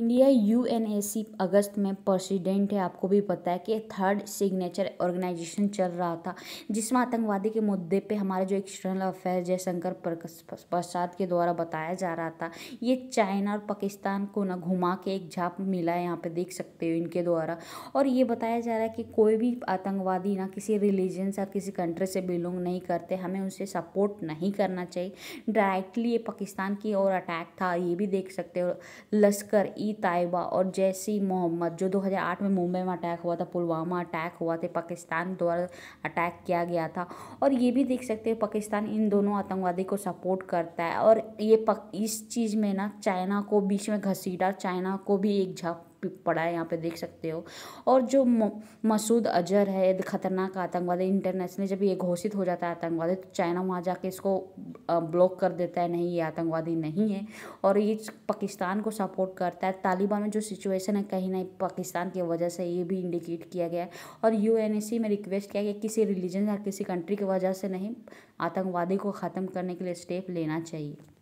India U N A C अगस्त में president है आपको भी पता है कि थर्ड सिग्नेचर ऑर्गेनाइजेशन चल रहा था जिसमें आतंकवादी के मुद्दे पे हमारे जो एक्सटर्नल अफेयर जयशंकर प्रसाद के द्वारा बताया जा रहा था ये चाइना और पाकिस्तान को ना घुमा के एक झाप मिला है यहाँ पे देख सकते हो इनके द्वारा और ये बताया जा रहा है कि कोई भी आतंकवादी ना किसी रिलीजन से किसी कंट्री से बिलोंग नहीं करते हमें उनसे सपोर्ट नहीं करना चाहिए डायरेक्टली ये पाकिस्तान की ओर अटैक था ये भी देख सकते हो लश्कर ई तायबा और जैसी मोहम्मद जो 2008 में मुंबई में अटैक हुआ था पुलवामा अटैक हुआ था पाकिस्तान द्वारा अटैक किया गया था और ये भी देख सकते हैं पाकिस्तान इन दोनों आतंकवादी को सपोर्ट करता है और ये पक, इस चीज़ में ना चाइना को बीच में घसीटा चाइना को भी एक झप पड़ा है यहाँ पे देख सकते हो और जो मसूद अजहर है खतरनाक आतंकवादी इंटरनेशनल जब ये घोषित हो जाता है आतंकवादी तो चाइना वहाँ जाके इसको ब्लॉक कर देता है नहीं ये आतंकवादी नहीं है और ये पाकिस्तान को सपोर्ट करता है तालिबान में जो सिचुएशन है कहीं ना पाकिस्तान की वजह से ये भी इंडिकेट किया गया है और यू में रिक्वेस्ट किया गया कि किसी रिलीजन या किसी कंट्री की वजह से नहीं आतंकवादी को ख़त्म करने के लिए स्टेप लेना चाहिए